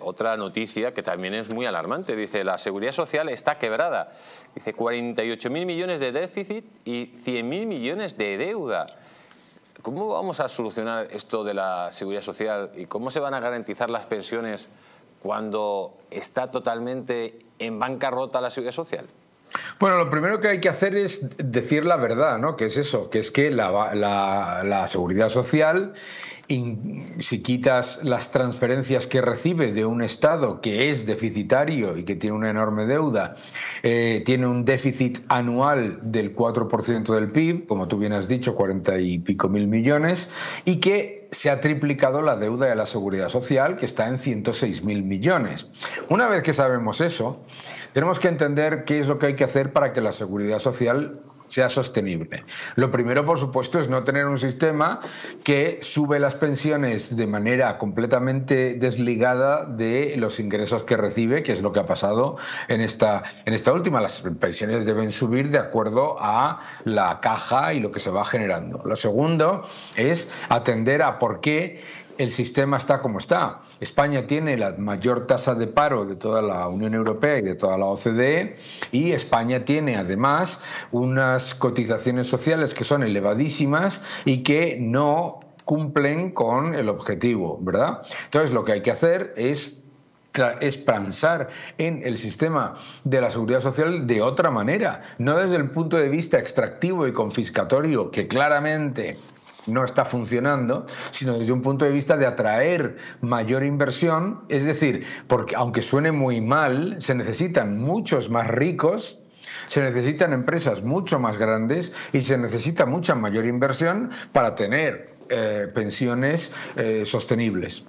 Otra noticia que también es muy alarmante, dice la seguridad social está quebrada, dice 48.000 millones de déficit y 100.000 millones de deuda. ¿Cómo vamos a solucionar esto de la seguridad social y cómo se van a garantizar las pensiones cuando está totalmente en bancarrota la seguridad social? Bueno, lo primero que hay que hacer es decir la verdad, ¿no? Que es eso, que es que la, la seguridad social si quitas las transferencias que recibe de un Estado que es deficitario y que tiene una enorme deuda, eh, tiene un déficit anual del 4% del PIB, como tú bien has dicho, 40 y pico mil millones, y que se ha triplicado la deuda de la seguridad social, que está en 106 mil millones. Una vez que sabemos eso, tenemos que entender qué es lo que hay que hacer para que la seguridad social sea sostenible. Lo primero, por supuesto, es no tener un sistema que sube las pensiones de manera completamente desligada de los ingresos que recibe, que es lo que ha pasado en esta, en esta última. Las pensiones deben subir de acuerdo a la caja y lo que se va generando. Lo segundo es atender a por qué el sistema está como está. España tiene la mayor tasa de paro de toda la Unión Europea y de toda la OCDE y España tiene además unas cotizaciones sociales que son elevadísimas y que no cumplen con el objetivo, ¿verdad? Entonces lo que hay que hacer es pensar en el sistema de la seguridad social de otra manera, no desde el punto de vista extractivo y confiscatorio que claramente no está funcionando, sino desde un punto de vista de atraer mayor inversión, es decir, porque aunque suene muy mal, se necesitan muchos más ricos se necesitan empresas mucho más grandes y se necesita mucha mayor inversión para tener eh, pensiones eh, sostenibles.